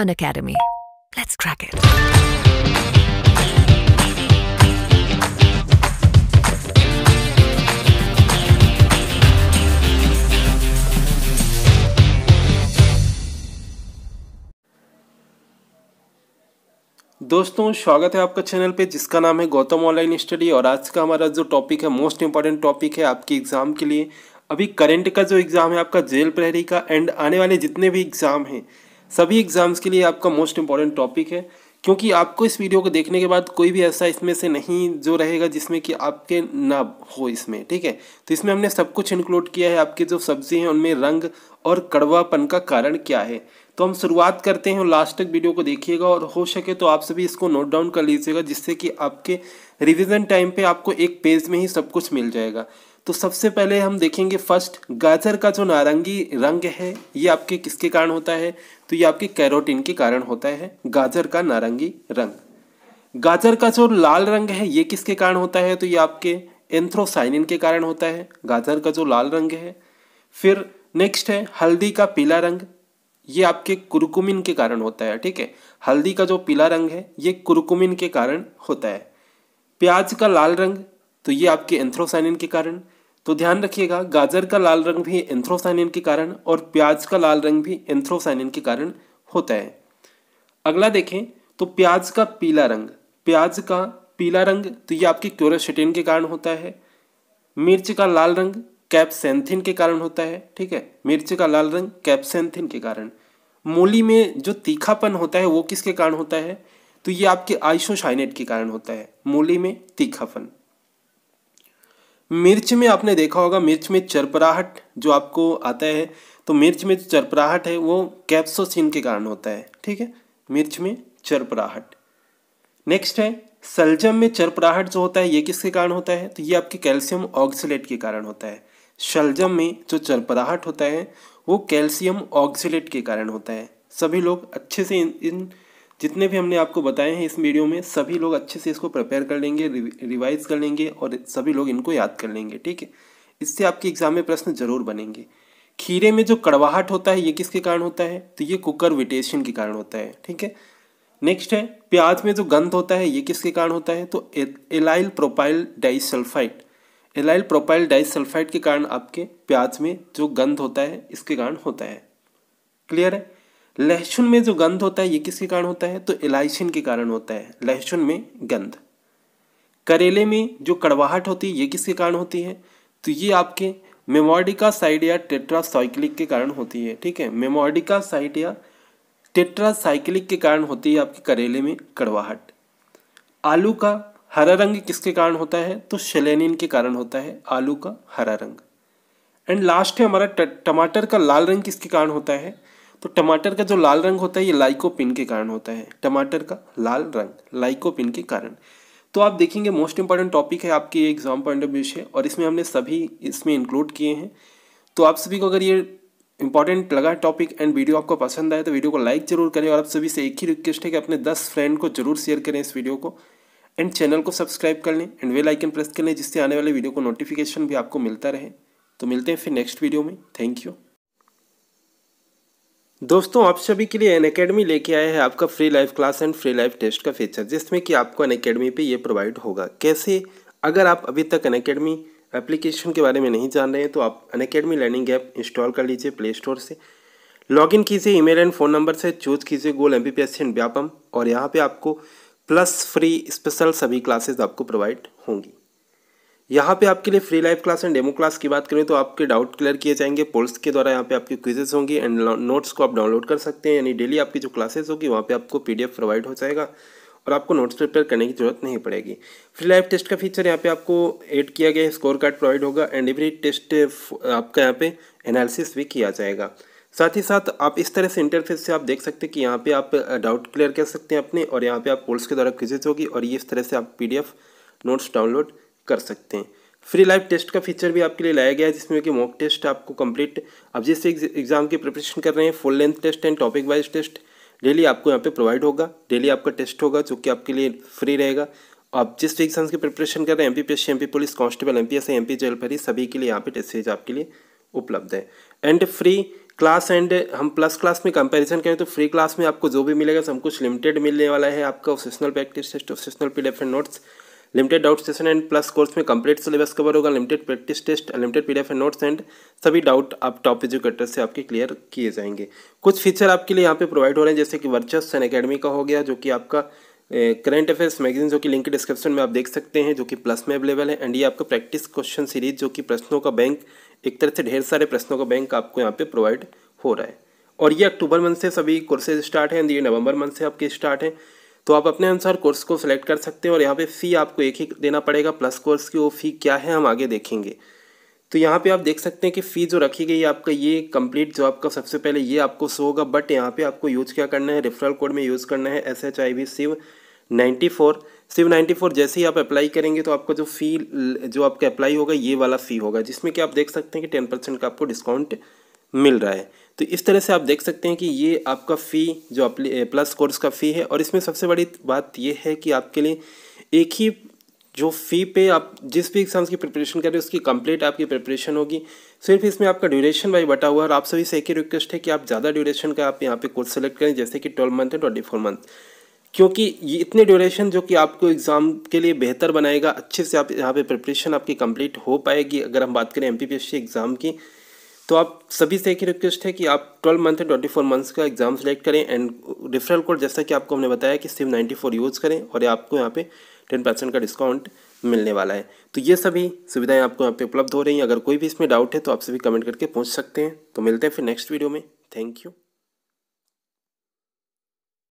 An Academy. Let's crack it. दोस्तों स्वागत है आपका चैनल पे जिसका नाम है गौतम ऑनलाइन स्टडी और आज का हमारा जो टॉपिक है मोस्ट इंपॉर्टेंट टॉपिक है आपके एग्ज़ाम के लिए अभी करंट का जो एग्ज़ाम है आपका जेल प्रहरी का एंड आने वाले जितने भी एग्ज़ाम हैं सभी एग्ज़ाम्स के लिए आपका मोस्ट इंपॉर्टेंट टॉपिक है क्योंकि आपको इस वीडियो को देखने के बाद कोई भी ऐसा इसमें से नहीं जो रहेगा जिसमें कि आपके ना हो इसमें ठीक है तो इसमें हमने सब कुछ इंक्लूड किया है आपके जो सब्जी हैं उनमें रंग और कड़वापन का कारण क्या है तो हम शुरुआत करते हैं लास्ट तक वीडियो को देखिएगा और हो सके तो आप सभी इसको नोट डाउन कर लीजिएगा जिससे कि आपके रिविज़न टाइम पर आपको एक पेज में ही सब कुछ मिल जाएगा तो सबसे पहले हम देखेंगे फर्स्ट गाजर का जो नारंगी रंग है ये आपके किसके कारण होता है तो ये आपके कैरोटीन के कारण होता है गाजर का नारंगी रंग गाजर का जो लाल रंग है ये किसके कारण होता है तो ये आपके एंथ्रोसाइनिन के कारण होता है गाजर का जो लाल रंग है फिर नेक्स्ट है हल्दी का पीला रंग ये आपके कुरकुमिन के कारण होता है ठीक है हल्दी का जो पीला रंग है ये कुरकुमिन के कारण होता है प्याज का लाल रंग तो ये आपके एंथ्रोसाइनिन के कारण तो ध्यान रखिएगा गाजर का लाल रंग भी एंथ्रोसाइनिन के कारण और प्याज का लाल रंग भी एंथ्रोसाइनिन के कारण होता है अगला देखें तो प्याज का पीला रंग प्याज का पीला रंग तो ये आपके क्योराशटिन के कारण होता है मिर्च का लाल रंग कैप्सेंथिन के कारण होता है ठीक है मिर्च का लाल रंग कैप्सेंथिन के कारण मूली में जो तीखापन होता है वो किसके कारण होता है तो ये आपके आइसोशाइनेट के कारण होता है मूली में तीखापन मिर्च में आपने देखा होगा मिर्च में चरपराहट जो आपको आता है तो मिर्च में जो चरपराहट है वो कैप्सोसिन के कारण होता है ठीक है मिर्च में चरपराहट नेक्स्ट है सलजम में चरपराहट जो होता है ये किसके कारण होता है तो ये आपके कैल्शियम ऑक्सीलेट के कारण होता है शलजम में जो चरपराहट होता है वो कैल्शियम ऑक्सीलेट के कारण होता है सभी लोग अच्छे से इन, इन जितने भी हमने आपको बताए हैं इस वीडियो में सभी लोग अच्छे से इसको प्रिपेयर कर लेंगे रिवाइज कर लेंगे और सभी लोग इनको याद कर लेंगे ठीक है इससे आपके एग्जाम में प्रश्न जरूर बनेंगे खीरे में जो कड़वाहट होता है ये किसके कारण होता है तो ये कुकर विटेशन के कारण होता है ठीक है नेक्स्ट है प्याज में जो गंध होता है ये किसके कारण होता है तो allyl propyl disulphide allyl propyl disulphide के कारण आपके प्याज में जो गंध होता है इसके कारण होता है क्लियर है लहसुन में जो गंध होता है ये किसके कारण होता है तो इलाइसिन के कारण होता है लहसुन में गंध करेले में जो कड़वाहट होती है ये किसके कारण होती है तो ये आपके मेमोडिका साइड या टेट्रासाइक्लिक के कारण होती है ठीक है मेमोडिका साइड या टेट्रासाइक्लिक के कारण होती है आपके करेले में कड़वाहट आलू का हरा रंग किसके कारण होता है तो शेलेनिन के कारण होता है आलू का हरा रंग एंड लास्ट है हमारा टमाटर का लाल रंग किसके कारण होता है तो टमाटर का जो लाल रंग होता है ये लाइकोपिन के कारण होता है टमाटर का लाल रंग लाइकोपिन के कारण तो आप देखेंगे मोस्ट इंपॉर्टेंट टॉपिक है आपके ये एग्जाम पॉइंट ऑफ व्यू से और इसमें हमने सभी इसमें इंक्लूड किए हैं तो आप सभी को अगर ये इंपॉर्टेंट लगा टॉपिक एंड वीडियो आपको पसंद आए तो वीडियो को लाइक जरूर करें और आप सभी से एक ही रिक्वेस्ट है कि अपने दस फ्रेंड को जरूर शेयर करें इस वीडियो को एंड चैनल को सब्सक्राइब कर लें एंड वेल आइकन प्रेस कर लें जिससे आने वाले वीडियो को नोटिफिकेशन भी आपको मिलता रहे तो मिलते हैं फिर नेक्स्ट वीडियो में थैंक यू दोस्तों आप सभी के लिए एन अकेडमी लेके आए हैं आपका free live class and free life test का फीचर जिसमें कि आपको एन अकेडमी पर ये प्रोवाइड होगा कैसे अगर आप अभी तक एन अकेडमी एप्लीकेशन के बारे में नहीं जान रहे हैं तो आप Unacademy learning app install कर लीजिए प्ले स्टोर से लॉगिन कीजिए ईमेल एंड फ़ोन नंबर से चूज कीजिए goal M B and Vyapam और यहाँ पर आपको प्लस फ्री स्पेशल सभी क्लासेज आपको प्रोवाइड होंगी यहाँ पे आपके लिए free live class and demo class की बात करें तो आपके डाउट क्लियर किए जाएंगे पोल्स के द्वारा यहाँ पे आपकी क्विजेस होंगी एंड नोट्स को आप डाउनलोड कर सकते हैं यानी डेली आपकी जो क्लासेस होगी वहाँ पे आपको पीडीएफ प्रोवाइड हो जाएगा और आपको नोट्स प्रिपेयर करने की जरूरत नहीं पड़ेगी फ्री लाइव टेस्ट का फीचर यहाँ पे आपको एड किया गया है स्कोर कार्ड प्रोवाइड होगा एंड एवरी टेस्ट आपका यहाँ पर एनालिसिस भी किया जाएगा साथ ही साथ आप इस तरह से इंटरफेस से आप देख सकते हैं कि यहाँ पर आप डाउट eh, क्लियर कर सकते हैं अपने और यहाँ पर आप पोल्स के द्वारा क्विजेज होगी और ये इस तरह से आप पी नोट्स डाउनलोड कर सकते हैं फ्री लाइव टेस्ट का फीचर भी आपके लिए लाया गया है जिसमें कि मॉक टेस्ट आपको कंप्लीट अब जैसे एग्जाम की प्रिपरेशन कर रहे हैं full length test and topic wise test daily आपको यहाँ पे प्रोवाइड होगा डेली आपका टेस्ट होगा जो कि आपके लिए फ्री रहेगा आप जिस भी एग्जाम्स की प्रिपरेशन कर रहे हैं M P P S M P police constable M P S M P jail परी सभी के लिए यहाँ पे टेस्ट सीरीज आपके लिए उपलब्ध है एंड फ्री क्लास एंड हम प्लस क्लास में कंपैरिजन करें तो फ्री क्लास में आपको जो भी मिलेगा सब कुछ लिमिटेड मिलने वाला है आपका official practice test official P and notes limited doubt session and plus course में कंप्लीट सिलेबस कवर होगा limited practice test limited PDF and notes and सभी डाउट आप टॉप एजुकेटर से आपके क्लियर किए जाएंगे कुछ फीचर आपके लिए यहाँ पे प्रोवाइड हो रहे हैं जैसे कि वर्चस एंड अकेडमी का हो गया जो कि आपका करंट अफेयर्स मैगजीन जो कि लिंक डिस्क्रिप्शन में आप देख सकते हैं जो कि प्लस में अवेलेबल है एंड ये आपका प्रैक्टिस क्वेश्चन सीरीज जो कि प्रश्नों का बैंक एक तरह से ढेर सारे प्रश्नों का बैंक आपको यहाँ पे प्रोवाइड हो रहा है और ये अक्टूबर मंथ से सभी कोर्सेज स्टार्ट हैं एंड ये नवंबर मंथ से आपके स्टार्ट हैं तो आप अपने अनुसार कोर्स को सिलेक्ट कर सकते हैं और यहाँ पे फ़ी आपको एक ही देना पड़ेगा प्लस कोर्स की वो फ़ी क्या है हम आगे देखेंगे तो यहाँ पे आप देख सकते हैं कि फ़ी जो रखी गई है आपका ये कंप्लीट जो आपका सबसे पहले ये आपको शो होगा बट यहाँ पे आपको यूज़ क्या करना है रेफरल कोड में यूज़ करना है S H I V Shiv ninety four Shiv ninety four जैसे ही आप अप्लाई करेंगे तो आपका जो फ़ी जो आपका अप्लाई होगा ये वाला फ़ी होगा जिसमें कि आप देख सकते हैं कि टेन परसेंट का आपको डिस्काउंट मिल रहा है तो इस तरह से आप देख सकते हैं कि ये आपका फ़ी जो प्लस कोर्स का फ़ी है और इसमें सबसे बड़ी बात यह है कि आपके लिए एक ही जो फ़ी पे आप जिस भी एग्ज़ाम्स की प्रिपरेशन कर रहे हैं उसकी कंप्लीट आपकी प्रिपरेशन होगी सिर्फ इसमें आपका ड्यूरेशन वाई बटा हुआ है और आप सभी से एक ही रिक्वेस्ट है कि आप ज़्यादा ड्यूरेशन का आप यहाँ पे कोर्स सेलेक्ट करें जैसे कि ट्वेल्व मंथ है ट्वेंटी फोर मंथ क्योंकि ये इतने ड्यूरेशन जो कि आपको एग्ज़ाम के लिए बेहतर बनाएगा अच्छे से आप यहाँ पर प्रिपरेशन आपकी कम्प्लीट हो पाएगी अगर हम बात करें एम एग्ज़ाम की तो आप सभी से एक ही रिक्वेस्ट है कि आप 12 मंथ ट्वेंटी 24 मंथ्स का एग्जाम सेलेक्ट करें एंड रेफरल कोड जैसा कि आपको हमने बताया कि सिम 94 यूज़ करें और आपको यहाँ पे 10 परसेंट का डिस्काउंट मिलने वाला है तो ये सभी सुविधाएं आपको यहाँ पे उपलब्ध हो रही हैं अगर कोई भी इसमें डाउट है तो आप सभी कमेंट करके पूछ सकते हैं तो मिलते हैं फिर नेक्स्ट वीडियो में थैंक यू